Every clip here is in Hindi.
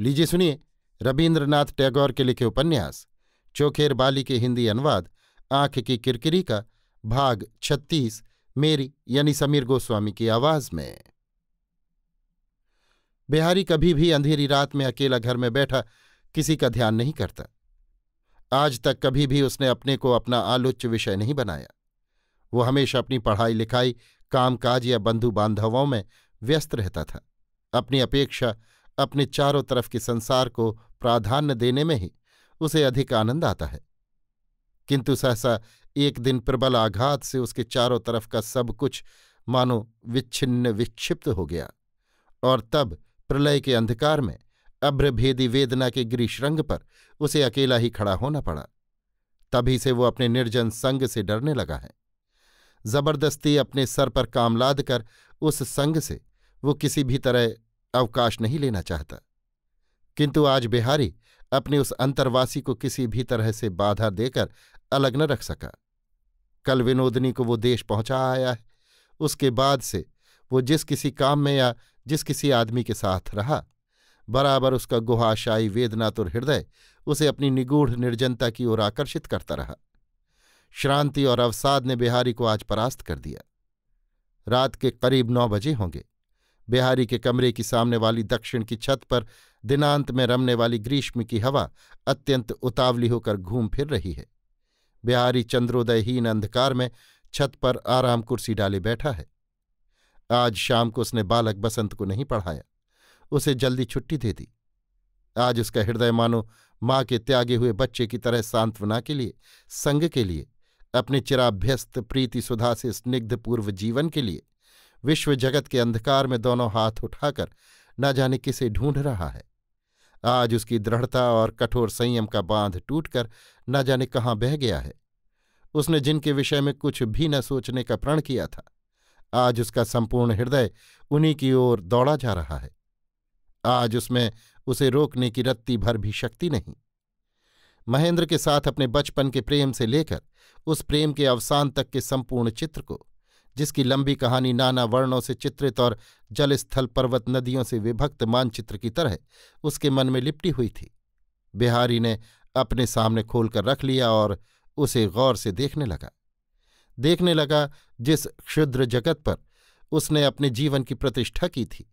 लीजिए सुनिए रबीन्द्रनाथ टैगोर के लिखे उपन्यास चोखेर बाली के हिंदी अनुवाद आंख की किरकिरी का भाग छत्तीस मेरी यानी समीर गोस्वामी की आवाज में बिहारी कभी भी अंधेरी रात में अकेला घर में बैठा किसी का ध्यान नहीं करता आज तक कभी भी उसने अपने को अपना आलोच्य विषय नहीं बनाया वो हमेशा अपनी पढ़ाई लिखाई कामकाज या बंधु बांधवों में व्यस्त रहता था अपनी अपेक्षा अपने चारों तरफ के संसार को प्राधान्य देने में ही उसे अधिक आनंद आता है किंतु सहसा एक दिन प्रबल आघात से उसके चारों तरफ का सब कुछ मानो विच्छिन्न विक्षिप्त हो गया और तब प्रलय के अंधकार में अभ्रभेदी वेदना के गिरीशृंग पर उसे अकेला ही खड़ा होना पड़ा तभी से वो अपने निर्जन संग से डरने लगा है जबरदस्ती अपने सर पर काम लाद कर उस संग से वो किसी भी तरह अवकाश नहीं लेना चाहता किंतु आज बिहारी अपने उस अंतर्वासी को किसी भी तरह से बाधा देकर अलग न रख सका कल विनोदनी को वो देश पहुंचा आया है उसके बाद से वो जिस किसी काम में या जिस किसी आदमी के साथ रहा बराबर उसका गुहाशायी वेदनातुर हृदय उसे अपनी निगूढ़ निर्जनता की ओर आकर्षित करता रहा श्रांति और अवसाद ने बिहारी को आज परास्त कर दिया रात के करीब नौ बजे होंगे बिहारी के कमरे की सामने वाली दक्षिण की छत पर दिनांत में रमने वाली ग्रीष्म की हवा अत्यंत उतावली होकर घूम फिर रही है बिहारी चंद्रोदयहीन अंधकार में छत पर आराम कुर्सी डाले बैठा है आज शाम को उसने बालक बसंत को नहीं पढ़ाया उसे जल्दी छुट्टी दे दी आज उसका हृदय मानो माँ के त्यागे हुए बच्चे की तरह सांत्वना के लिए संग के लिए अपने चिराभ्यस्त प्रीति सुधा से स्निग्ध पूर्व जीवन के लिए विश्व जगत के अंधकार में दोनों हाथ उठाकर न जाने किसे ढूंढ रहा है आज उसकी दृढ़ता और कठोर संयम का बांध टूटकर न जाने कहाँ बह गया है उसने जिनके विषय में कुछ भी न सोचने का प्रण किया था आज उसका संपूर्ण हृदय उन्हीं की ओर दौड़ा जा रहा है आज उसमें उसे रोकने की रत्ती भर भी शक्ति नहीं महेंद्र के साथ अपने बचपन के प्रेम से लेकर उस प्रेम के अवसान तक के संपूर्ण चित्र को जिसकी लंबी कहानी नाना वर्णों से चित्रित और जलस्थल पर्वत नदियों से विभक्त मानचित्र की तरह उसके मन में लिपटी हुई थी बिहारी ने अपने सामने खोलकर रख लिया और उसे गौर से देखने लगा देखने लगा जिस क्षुद्र जगत पर उसने अपने जीवन की प्रतिष्ठा की थी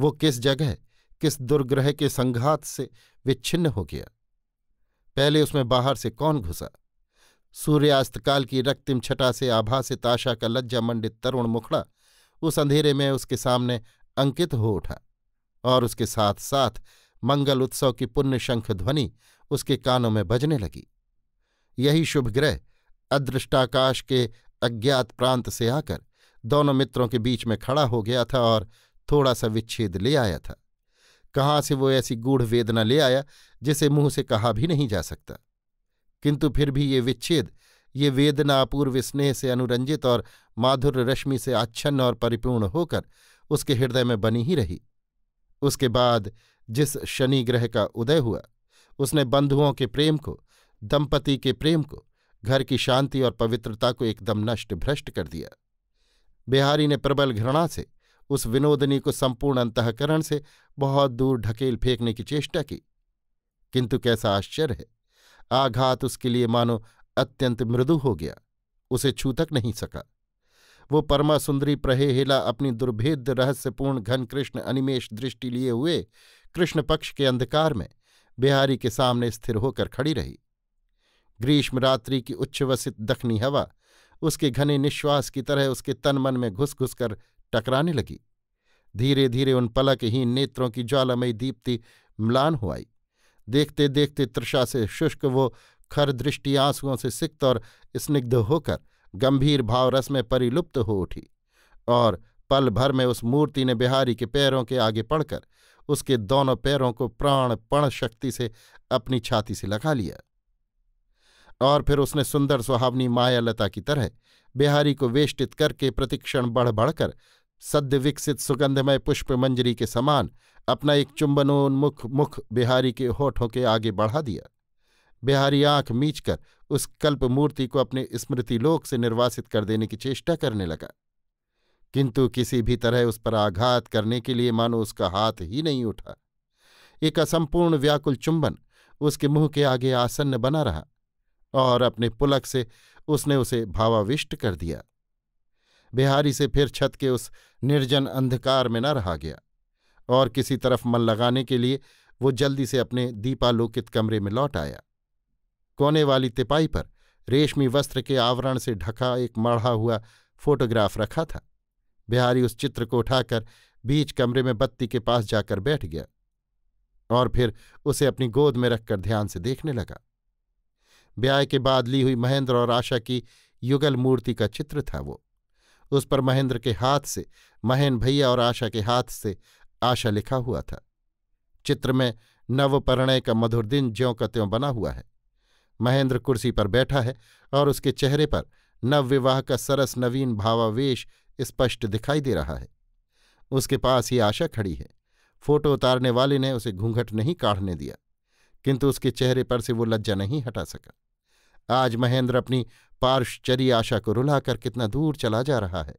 वो किस जगह किस दुर्ग्रह के संघात से विच्छिन्न हो गया पहले उसमें बाहर से कौन घुसा सूर्यास्तकाल की रक्तिम छटा से आभासित आशा का लज्जा मंडित तरुण मुखड़ा उस अंधेरे में उसके सामने अंकित हो उठा और उसके साथ साथ मंगल उत्सव की पुण्य शंख ध्वनि उसके कानों में बजने लगी यही शुभ ग्रह अदृष्टाकाश के अज्ञात प्रांत से आकर दोनों मित्रों के बीच में खड़ा हो गया था और थोड़ा सा विच्छेद ले आया था कहाँ से वो ऐसी गूढ़ वेदना ले आया जिसे मुंह से कहा भी नहीं जा सकता किंतु फिर भी ये विच्छेद ये वेदना अपूर्व स्नेह से अनुरंजित और माधुर रश्मि से आच्छन्न और परिपूर्ण होकर उसके हृदय में बनी ही रही उसके बाद जिस शनि ग्रह का उदय हुआ उसने बंधुओं के प्रेम को दंपति के प्रेम को घर की शांति और पवित्रता को एकदम नष्ट भ्रष्ट कर दिया बिहारी ने प्रबल घृणा से उस विनोदनी को संपूर्ण अंतकरण से बहुत दूर ढकेल फेंकने की चेष्टा की किंतु कैसा आश्चर्य है आघात उसके लिए मानो अत्यंत मृदु हो गया उसे छू तक नहीं सका वो परमा सुंदरी प्रहेहेला अपनी दुर्भेद्य रहस्यपूर्ण घन कृष्ण अनिमेश दृष्टि लिए हुए कृष्ण पक्ष के अंधकार में बिहारी के सामने स्थिर होकर खड़ी रही ग्रीष्म रात्रि की उच्छ्वसित दखनी हवा उसके घने निश्वास की तरह उसके तन मन में घुस घुस कर टकराने लगी धीरे धीरे उन पलकहीन नेत्रों की ज्वालामयी दीप्ति म्लान हो आई देखते देखते तृषा से शुष्क वो खर दृष्टि आंसुओं से सिक्त और स्निग्ध होकर गंभीर भाव रस में परिलुप्त हो उठी और पल भर में उस मूर्ति ने बिहारी के पैरों के आगे पड़कर उसके दोनों पैरों को प्राण पण शक्ति से अपनी छाती से लगा लिया और फिर उसने सुंदर सुहावनी मायालता की तरह बिहारी को वेष्टित करके प्रतिक्षण बढ़ बढ़कर सद्य विकसित सुगंधमय पुष्प मंजरी के समान अपना एक चुंबनोन्मुख मुख बिहारी के होठों के आगे बढ़ा दिया बिहारी आंख कर उस कल्प मूर्ति को अपने स्मृतिलोक से निर्वासित कर देने की चेष्टा करने लगा किंतु किसी भी तरह उस पर आघात करने के लिए मानो उसका हाथ ही नहीं उठा एक असंपूर्ण व्याकुल चुंबन उसके मुंह के आगे आसन्न बना रहा और अपने पुलक से उसने उसे भावाविष्ट कर दिया बिहारी से फिर छत के उस निर्जन अंधकार में न रहा गया और किसी तरफ मन लगाने के लिए वो जल्दी से अपने दीपालोकित कमरे में लौट आया कोने वाली तिपाई पर रेशमी वस्त्र के आवरण से ढका एक मढ़ा हुआ फोटोग्राफ रखा था बिहारी उस चित्र को उठाकर बीच कमरे में बत्ती के पास जाकर बैठ गया और फिर उसे अपनी गोद में रखकर ध्यान से देखने लगा ब्याह के बाद ली हुई महेंद्र और आशा की युगल मूर्ति का चित्र था वो उस पर महेंद्र के हाथ से महेन भैया और आशा के हाथ से आशा लिखा हुआ था चित्र में नवपरणय का मधुर दिन ज्यों का त्यों बना हुआ है महेंद्र कुर्सी पर बैठा है और उसके चेहरे पर नवविवाह का सरस नवीन भावावेश स्पष्ट दिखाई दे रहा है उसके पास ही आशा खड़ी है फोटो उतारने वाले ने उसे घूंघट नहीं काढ़ने दिया किंतु उसके चेहरे पर से वो लज्जा नहीं हटा सका आज महेंद्र अपनी पार्श्चरी आशा को रुलाकर कितना दूर चला जा रहा है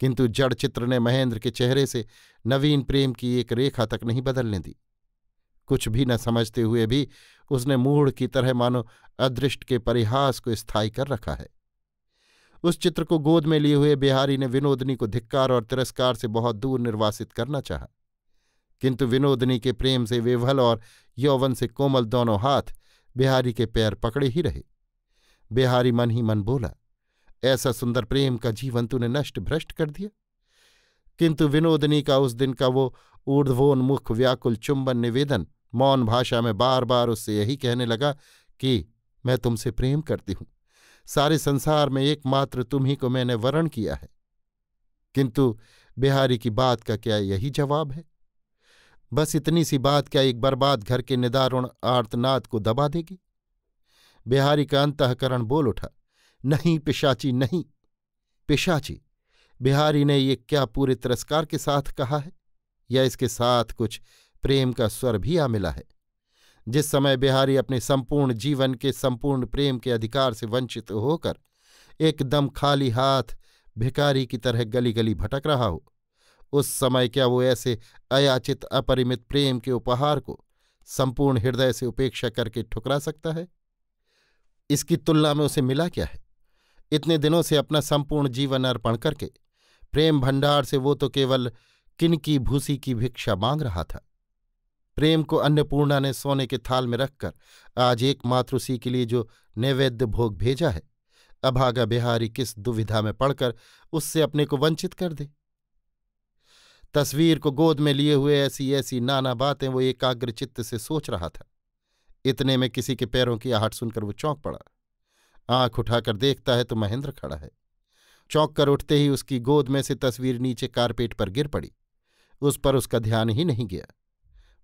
किंतु जड़ चित्र ने महेंद्र के चेहरे से नवीन प्रेम की एक रेखा तक नहीं बदलने दी कुछ भी न समझते हुए भी उसने मूढ़ की तरह मानो अदृष्ट के परिहास को स्थायी कर रखा है उस चित्र को गोद में लिए हुए बिहारी ने विनोदनी को धिक्कार और तिरस्कार से बहुत दूर निर्वासित करना चाहा किंतु विनोदनी के प्रेम से विवल और यौवन से कोमल दोनों हाथ बिहारी के पैर पकड़े ही रहे बिहारी मन ही मन बोला ऐसा सुंदर प्रेम का जीवन तूने नष्ट भ्रष्ट कर दिया किंतु विनोदनी का उस दिन का वो ऊर्ध्वोन्मुख व्याकुल चुंबन निवेदन मौन भाषा में बार बार उससे यही कहने लगा कि मैं तुमसे प्रेम करती हूं सारे संसार में एकमात्र तुम्ही को मैंने वरण किया है किंतु बिहारी की बात का क्या यही जवाब है बस इतनी सी बात क्या एक बर्बाद घर के निदारुण आर्तनाद को दबा देगी बिहारी का अंतकरण बोल उठा नहीं पिशाची नहीं पिशाची बिहारी ने ये क्या पूरे तिरस्कार के साथ कहा है या इसके साथ कुछ प्रेम का स्वर भी आ मिला है जिस समय बिहारी अपने संपूर्ण जीवन के संपूर्ण प्रेम के अधिकार से वंचित होकर एकदम खाली हाथ भिकारी की तरह गली गली भटक रहा हो उस समय क्या वो ऐसे अयाचित अपरिमित प्रेम के उपहार को संपूर्ण हृदय से उपेक्षा करके ठुकरा सकता है इसकी तुलना में उसे मिला क्या है इतने दिनों से अपना संपूर्ण जीवन अर्पण करके प्रेम भंडार से वो तो केवल किनकी भूसी की भिक्षा मांग रहा था प्रेम को अन्नपूर्णा ने सोने के थाल में रखकर आज एकमात्र उसी के लिए जो नैवेद्य भोग भेजा है अभागा बिहारी किस दुविधा में पड़कर उससे अपने को वंचित कर दे तस्वीर को गोद में लिए हुए ऐसी ऐसी नाना बातें वो एकाग्र चित्त से सोच रहा था इतने में किसी के पैरों की आहट सुनकर वो चौंक पड़ा आंख उठाकर देखता है तो महेंद्र खड़ा है चौंक कर उठते ही उसकी गोद में से तस्वीर नीचे कारपेट पर गिर पड़ी उस पर उसका ध्यान ही नहीं गया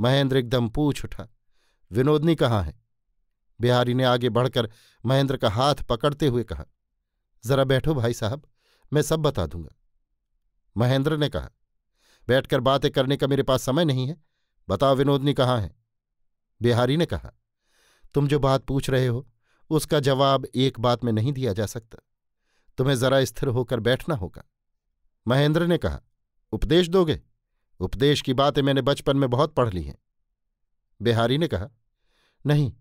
महेंद्र एकदम पूछ उठा विनोदनी कहाँ है बिहारी ने आगे बढ़कर महेंद्र का हाथ पकड़ते हुए कहा जरा बैठो भाई साहब मैं सब बता दूंगा महेंद्र ने कहा बैठकर बातें करने का मेरे पास समय नहीं है बताओ विनोदनी कहाँ है बिहारी ने कहा तुम जो बात पूछ रहे हो उसका जवाब एक बात में नहीं दिया जा सकता तुम्हें जरा स्थिर होकर बैठना होगा महेंद्र ने कहा उपदेश दोगे उपदेश की बातें मैंने बचपन में बहुत पढ़ ली हैं बिहारी ने कहा नहीं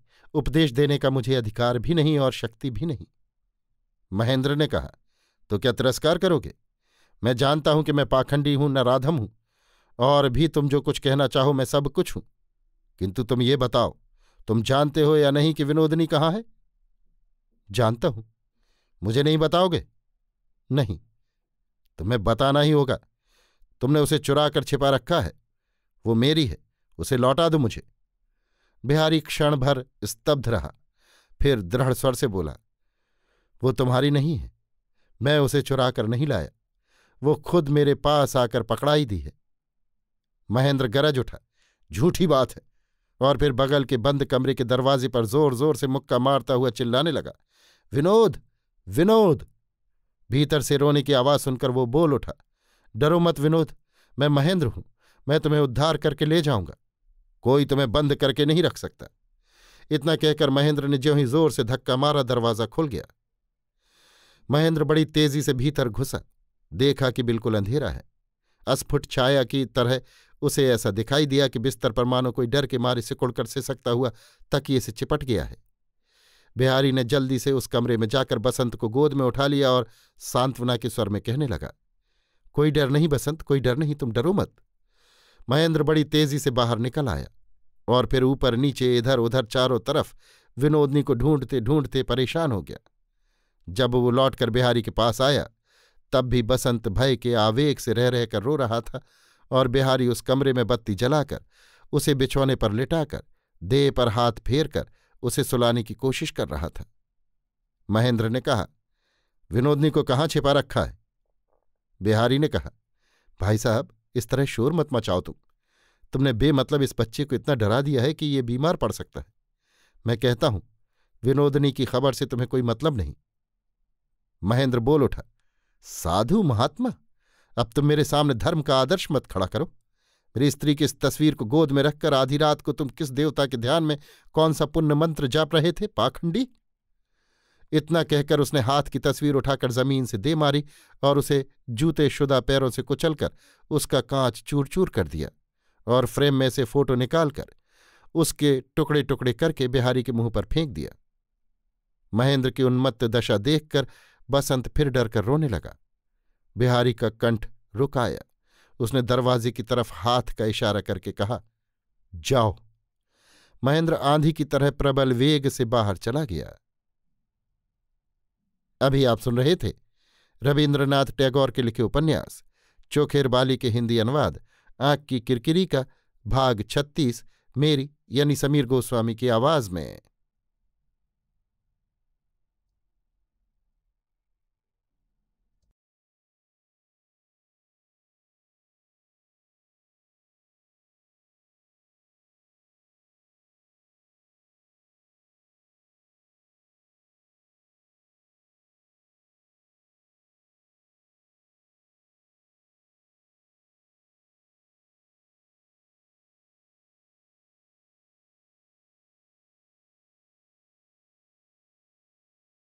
उपदेश देने का मुझे अधिकार भी नहीं और शक्ति भी नहीं महेंद्र ने कहा तो क्या तिरस्कार करोगे मैं जानता हूं कि मैं पाखंडी हूं न राधम हूं और भी तुम जो कुछ कहना चाहो मैं सब कुछ हूं किंतु तुम ये बताओ तुम जानते हो या नहीं कि विनोदनी कहाँ है जानता हूं मुझे नहीं बताओगे नहीं तुम्हें बताना ही होगा तुमने उसे चुरा कर छिपा रखा है वो मेरी है उसे लौटा दो मुझे बिहारी क्षण भर स्तब्ध रहा फिर दृढ़ स्वर से बोला वो तुम्हारी नहीं है मैं उसे चुरा कर नहीं लाया वो खुद मेरे पास आकर पकड़ाई दी है महेंद्र गरज उठा झूठी बात है और फिर बगल के बंद कमरे के दरवाजे पर जोर जोर से मुक्का मारता हुआ चिल्लाने लगा विनोद विनोद भीतर से रोने की आवाज सुनकर वो बोल उठा डरो मत विनोद मैं महेंद्र हूं मैं तुम्हें उद्धार करके ले जाऊंगा कोई तुम्हें बंद करके नहीं रख सकता इतना कहकर महेंद्र ने ज्यों ही जोर से धक्का मारा दरवाजा खुल गया महेंद्र बड़ी तेजी से भीतर घुसा देखा कि बिल्कुल अंधेरा है अस्फुट छाया की तरह उसे ऐसा दिखाई दिया कि बिस्तर पर मानो कोई डर के मारे सिकुड़कर सिसकता हुआ तकिए से चिपट गया है बिहारी ने जल्दी से उस कमरे में जाकर बसंत को गोद में उठा लिया और सांत्वना के स्वर में कहने लगा कोई डर नहीं बसंत कोई डर नहीं तुम डरो मत महेंद्र बड़ी तेजी से बाहर निकल आया और फिर ऊपर नीचे इधर उधर चारों तरफ विनोदनी को ढूंढते ढूंढते परेशान हो गया जब वो लौटकर बिहारी के पास आया तब भी बसंत भय के आवेग से रह रहकर रो रहा था और बिहारी उस कमरे में बत्ती जलाकर उसे बिछौने पर लिटाकर देह पर हाथ फेर कर उसे सुलाने की कोशिश कर रहा था महेंद्र ने कहा विनोदनी को कहाँ छिपा रखा है बिहारी ने कहा भाई साहब इस तरह शोर मत मचाओ तुम तुमने बेमतलब इस बच्चे को इतना डरा दिया है कि ये बीमार पड़ सकता है मैं कहता हूं विनोदनी की खबर से तुम्हें कोई मतलब नहीं महेंद्र बोल उठा साधु महात्मा अब तुम मेरे सामने धर्म का आदर्श मत खड़ा करो मेरी स्त्री की इस तस्वीर को गोद में रखकर आधी रात को तुम किस देवता के ध्यान में कौन सा पुण्य मंत्र जाप रहे थे पाखंडी इतना कहकर उसने हाथ की तस्वीर उठाकर जमीन से दे मारी और उसे जूते शुदा पैरों से कुचलकर उसका कांच चूर चूर कर दिया और फ्रेम में से फोटो निकालकर उसके टुकड़े टुकड़े करके बिहारी के मुंह पर फेंक दिया महेंद्र की उन्मत्त दशा देखकर बसंत फिर डर कर रोने लगा बिहारी का कंठ रुकाया उसने दरवाजे की तरफ हाथ का इशारा करके कहा जाओ महेंद्र आंधी की तरह प्रबल वेग से बाहर चला गया अभी आप सुन रहे थे रविन्द्रनाथ टैगोर के लिखे उपन्यास चोखेर बाली के हिंदी अनुवाद आँख की किरकिरी का भाग छत्तीस मेरी यानी समीर गोस्वामी की आवाज में